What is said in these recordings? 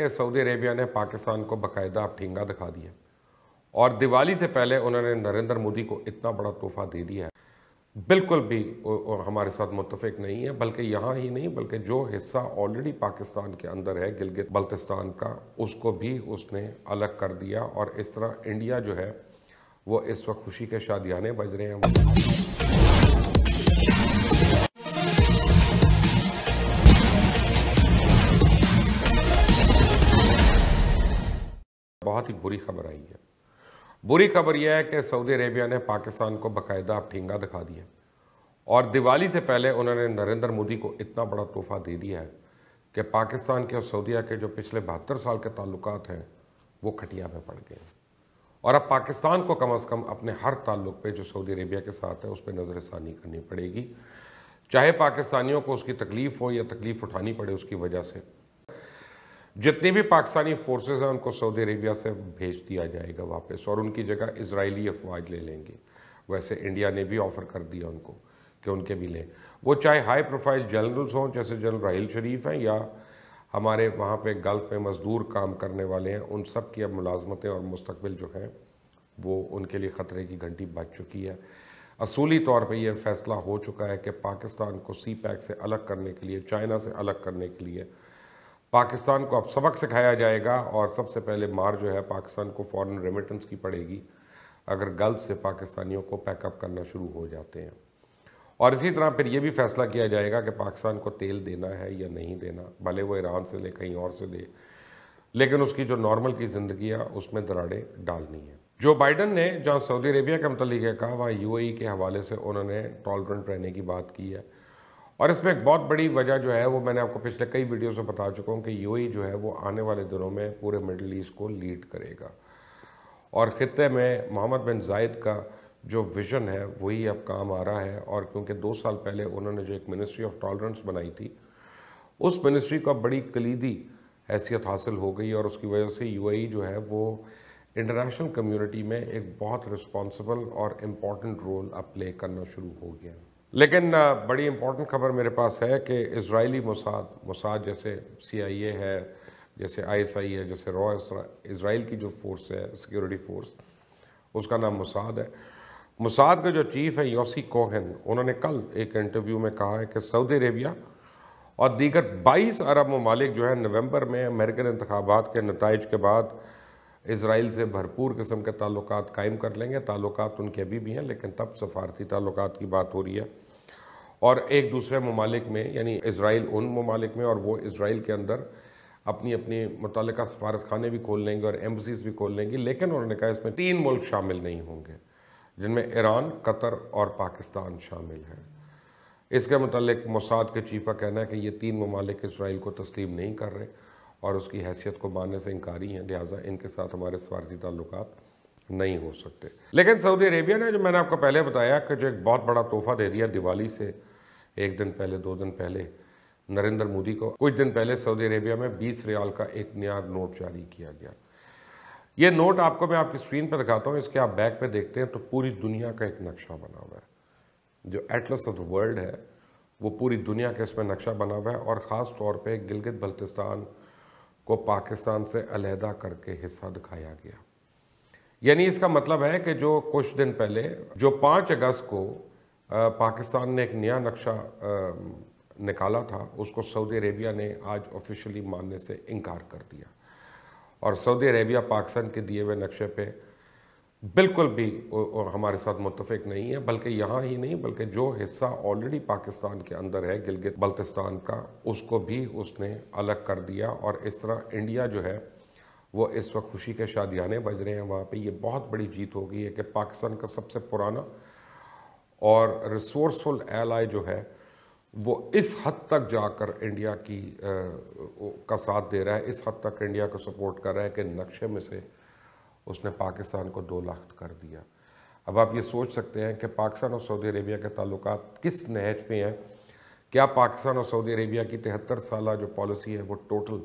कि Saudi Arabia ने पाकिस्तान को बाकायदा ठींगा दिखा दिया और दिवाली से पहले उन्होंने नरेंद्र मोदी को इतना बड़ा तोहफा दे दिया है बिल्कुल भी हमारे साथ मुतफिक नहीं है बल्कि यहाँ ही नहीं बल्कि जो हिस्सा ऑलरेडी पाकिस्तान के अंदर है गिलगित बल्तिस्तान का उसको भी उसने अलग कर दिया और इस तरह इंडिया जो है वो इस वक्त खुशी के शादियाने बज रहे हैं बहुत ही बुरी खबर आई है बुरी खबर यह है कि सऊदी अरेबिया ने पाकिस्तान को बाकायदा ठींगा दिखा दिया और दिवाली से पहले उन्होंने नरेंद्र मोदी को इतना बड़ा तोहफा दे दिया है कि पाकिस्तान के और सऊदीया के जो पिछले बहत्तर साल के ताल्लुक हैं वो खटिया में पड़ गए हैं और अब पाकिस्तान को कम अज़ कम अपने हर ताल्लुक पे जो सऊदी अरेबिया के साथ है उस पर नज़र षानी करनी पड़ेगी चाहे पाकिस्तानियों को उसकी तकलीफ़ हो या तकलीफ़ उठानी पड़े उसकी वजह से जितनी भी पाकिस्तानी फोर्सेस हैं उनको सऊदी अरेबिया से भेज दिया जाएगा वापस और उनकी जगह इसराइली अफवाज ले लेंगे वैसे इंडिया ने भी ऑफ़र कर दिया उनको कि उनके भी लें वो चाहे हाई प्रोफाइल जनरल्स हों जैसे जनरल राहल शरीफ हैं या हमारे वहाँ पे गल्फ़ में मज़दूर काम करने वाले हैं उन सब की अब मुलाजमतें और मुस्तबिल जो हैं वो उनके लिए ख़तरे की घंटी बच चुकी है असूली तौर पे यह फ़ैसला हो चुका है कि पाकिस्तान को सी पैक से अलग करने के लिए चाइना से अलग करने के लिए पाकिस्तान को अब सबक सिखाया जाएगा और सबसे पहले मार जो है पाकिस्तान को फॉरेन रेमिटेंस की पड़ेगी अगर गल्फ से पाकिस्तानियों को पैकअप करना शुरू हो जाते हैं और इसी तरह फिर ये भी फैसला किया जाएगा कि पाकिस्तान को तेल देना है या नहीं देना भले वो ईरान से ले कहीं और से दे लेकिन उसकी जो नॉर्मल की ज़िंदगी है उसमें दराड़ें डालनी है जो बाइडन ने जहाँ सऊदी अरेबिया के मतलब कहा वहाँ यू के हवाले से उन्होंने टॉलरेंट रहने की बात की है और इसमें एक बहुत बड़ी वजह जो है वो मैंने आपको पिछले कई वीडियो से बता चुका हूँ कि यू जो है वो आने वाले दिनों में पूरे मिडल ईस्ट को लीड करेगा और ख़त्े में मोहम्मद बिन जायद का जो विज़न है वही अब काम आ रहा है और क्योंकि दो साल पहले उन्होंने जो एक मिनिस्ट्री ऑफ टॉलरेंस बनाई थी उस मिनिस्ट्री का बड़ी कलीदी हैसियत हासिल हो गई और उसकी वजह से यू जो है वो इंटरनेशनल कम्यूनिटी में एक बहुत रिस्पॉन्सिबल और इम्पॉर्टेंट रोल अब प्ले करना शुरू हो गया लेकिन बड़ी इम्पोर्टेंट खबर मेरे पास है कि इसराइली मोसाद मोसाद जैसे सी आई ए है जैसे आई एस आई है जैसे रॉ इसराइल की जो फोर्स है सिक्योरिटी फोर्स उसका नाम मोसाद है मोसाद का जो चीफ है योसी कोहन उन्होंने कल एक इंटरव्यू में कहा है कि सऊदी अरेबिया और दीगर 22 अरब ममालिक जो है नवंबर में अमेरिकन इंतबात के नतज के बाद इसराइल से भरपूर किस्म के ताल्लुक कायम कर लेंगे ताल्लुक उनके अभी भी हैं लेकिन तब सफारती ताल्लुक की बात हो रही है और एक दूसरे ममालिक में यानी इसराइल उन ममालिक में और वो इसराइल के अंदर अपनी अपनी मुतल सफारत खाने भी खोल लेंगे और एम्बसीज भी खोल लेंगी लेकिन उन्होंने कहा इसमें तीन मुल्क शामिल नहीं होंगे जिनमें ईरान कतर और पाकिस्तान शामिल है इसके मतलब मसाद के चीफ का कहना है कि ये तीन ममालिक इसराइल को तस्लीम नहीं कर रहे और उसकी हैसियत को मानने से इनकारी हैं लिहाजा इनके साथ हमारे सफारती ताल्लुकात नहीं हो सकते लेकिन सऊदी अरेबिया ने जो मैंने आपको पहले बताया कि जो एक बहुत बड़ा तोहफ़ा दे दिया दिवाली से एक दिन पहले दो दिन पहले नरेंद्र मोदी को कुछ दिन पहले सऊदी अरेबिया में बीस रियाल का एक नया नोट जारी किया गया ये नोट आपको मैं आपकी स्क्रीन पर दिखाता हूँ इसके आप बैक पर देखते हैं तो पूरी दुनिया का एक नक्शा बना हुआ है जो एटलस ऑफ द वर्ल्ड है वो पूरी दुनिया का इसमें नक्शा बना हुआ है और ख़ास तौर पर गिलगित बल्तिस्तान को पाकिस्तान से अलहदा करके हिस्सा दिखाया गया यानी इसका मतलब है कि जो कुछ दिन पहले जो पाँच अगस्त को पाकिस्तान ने एक नया नक्शा निकाला था उसको सऊदी अरेबिया ने आज ऑफिशियली मानने से इनकार कर दिया और सऊदी अरेबिया पाकिस्तान के दिए हुए नक्शे पे बिल्कुल भी हमारे साथ मुतफिक नहीं है बल्कि यहाँ ही नहीं बल्कि जो हिस्सा ऑलरेडी पाकिस्तान के अंदर है गिलगित बल्तिस्तान का उसको भी उसने अलग कर दिया और इस तरह इंडिया जो है वो इस वक्त खुशी के शादियाने बज रहे हैं वहाँ पे ये बहुत बड़ी जीत हो गई है कि पाकिस्तान का सबसे पुराना और रिसोर्सफुल एलाई जो है वो इस हद तक जाकर इंडिया की आ, का साथ दे रहा है इस हद तक इंडिया को सपोर्ट कर रहा है कि नक्शे में से उसने पाकिस्तान को दो लाख कर दिया अब आप ये सोच सकते हैं कि पाकिस्तान और सऊदी अरेबिया के तल्ल किस नहज पे हैं क्या पाकिस्तान और सऊदी अरेबिया की तिहत्तर साल जो पॉलिसी है वो टोटल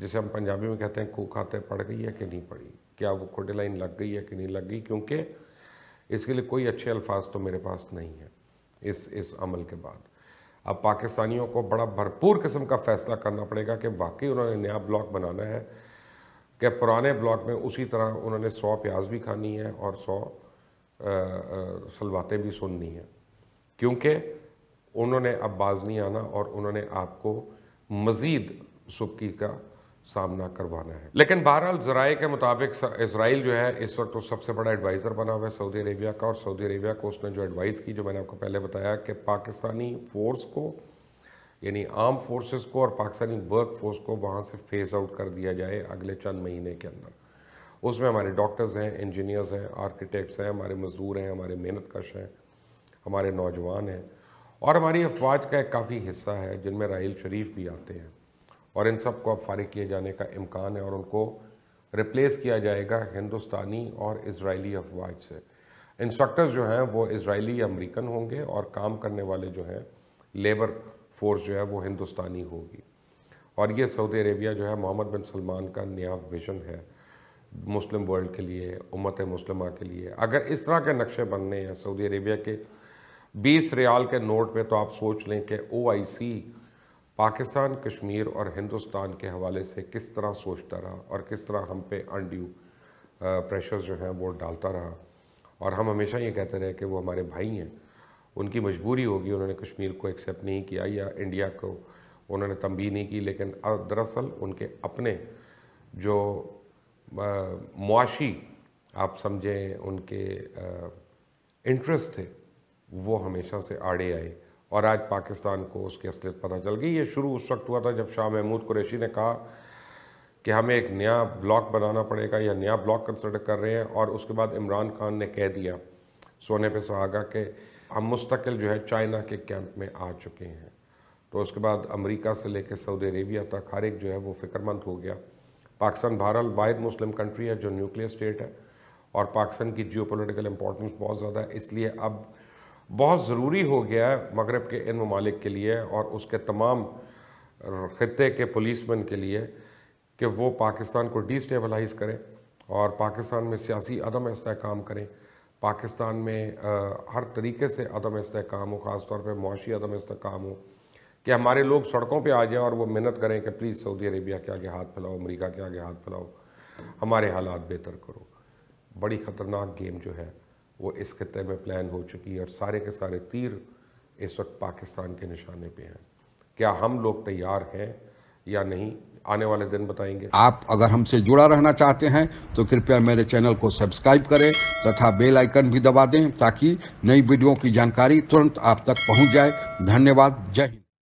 जिसे हम पंजाबी में कहते हैं कू खाते पड़ गई है कि नहीं पड़ी क्या वो खोटे लाइन लग गई है कि नहीं लग गई क्योंकि इसके लिए कोई अच्छे अल्फाज तो मेरे पास नहीं है इस इस अमल के बाद अब पाकिस्तानियों को बड़ा भरपूर किस्म का फैसला करना पड़ेगा कि वाकई उन्होंने नया ब्लॉक बनाना है कि पुराने ब्लॉक में उसी तरह उन्होंने सौ प्याज भी खानी है और सौ सलवातें भी सुननी हैं क्योंकि उन्होंने अब बाज नहीं आना और उन्होंने आपको मज़ीद सुबकी का सामना करवाना है लेकिन बहरहाल जराए के मुताबिक इसराइल जो है इस वक्त तो सबसे बड़ा एडवाइज़र बना हुआ है सऊदी अरेबिया का और सऊदी अरेबिया को उसने जो एडवाइस की जो मैंने आपको पहले बताया कि पाकिस्तानी फ़ोर्स को यानी आर्म फोर्सेस को और पाकिस्तानी वर्क फोर्स को वहाँ से फेज़ आउट कर दिया जाए अगले चंद महीने के अंदर उसमें हमारे डॉक्टर्स हैं इंजीनियर्स हैं आर्किटेक्ट्स हैं हमारे मज़दूर हैं हमारे मेहनत कश हैं हमारे नौजवान हैं और हमारी अफवाज का एक काफ़ी हिस्सा है जिनमें राहल शरीफ भी आते हैं और इन सब को अब फारिग किए जाने का इम्कान है और उनको रिप्लेस किया जाएगा हिंदुस्तानी और इसराइली अफवाज से इंस्ट्रक्टर्स जो हैं वो इसराइली अमरीकन होंगे और काम करने वाले जो हैं लेबर फोर्स जो है वो हिंदुस्तानी होगी और ये सऊदी अरेबिया जो है मोहम्मद बिन सलमान का नया विज़न है मुस्लिम वर्ल्ड के लिए उम्मत मुसलमा के लिए अगर इस तरह के नक्शे बनने हैं सऊदी अरेबिया के 20 रियाल के नोट पे तो आप सोच लें कि ओ आई सी पाकिस्तान कश्मीर और हिंदुस्तान के हवाले से किस तरह सोचता रहा और किस तरह हम पे अनड्यू प्रेशर्स जो हैं वो डालता रहा और हम हमेशा ये कहते रहे कि वो हमारे भाई हैं उनकी मजबूरी होगी उन्होंने कश्मीर को एक्सेप्ट नहीं किया या इंडिया को उन्होंने तंबी नहीं की लेकिन दरअसल उनके अपने जो मुआशी आप समझें उनके इंटरेस्ट थे वो हमेशा से आड़े आए और आज पाकिस्तान को उसकी असलियत पता चल गई ये शुरू उस वक्त हुआ था जब शाह महमूद कुरैशी ने कहा कि हमें एक नया ब्लॉक बनाना पड़ेगा या नया ब्लॉक कंसिडर कर रहे हैं और उसके बाद इमरान खान ने कह दिया सोने पे सुहागा के हम मुस्तकिल जो है चाइना के कैंप में आ चुके हैं तो उसके बाद अमेरिका से लेकर सऊदी अरेबिया तक हर एक जो है वो फिक्रमंद हो गया पाकिस्तान भारत वायद मुस्लिम कंट्री है जो न्यूक्लियर स्टेट है और पाकिस्तान की जियो पोलिटिकल इंपॉर्टेंस बहुत ज़्यादा है इसलिए अब बहुत ज़रूरी हो गया है मगरब के इन ममालिक के लिए और उसके तमाम ख़त्े के पुलिसमैन के लिए कि वो पाकिस्तान को डिस्टेबलाइज करें और पाकिस्तान में सियासी अदम इसकाम करें पाकिस्तान में आ, हर तरीके से अदम इसकाम हो ख़ास तौर पर मुशी अदम इसकाम हो कि हमारे लोग सड़कों पर आ जाए और वो मेहनत करें कि प्लीज़ सऊदी अरेबिया के आगे हाथ फैलाओ अमरीका के आगे हाथ फैलाओ हमारे हालात बेहतर करो बड़ी ख़तरनाक गेम जो है वो इस खत्े में प्लान हो चुकी है और सारे के सारे तीर इस वक्त पाकिस्तान के निशाने पे हैं क्या हम लोग तैयार हैं या नहीं आने वाले दिन बताएंगे आप अगर हमसे जुड़ा रहना चाहते हैं तो कृपया मेरे चैनल को सब्सक्राइब करें तथा बेल आइकन भी दबा दें ताकि नई वीडियो की जानकारी तुरंत आप तक पहुंच जाए धन्यवाद जय हिंद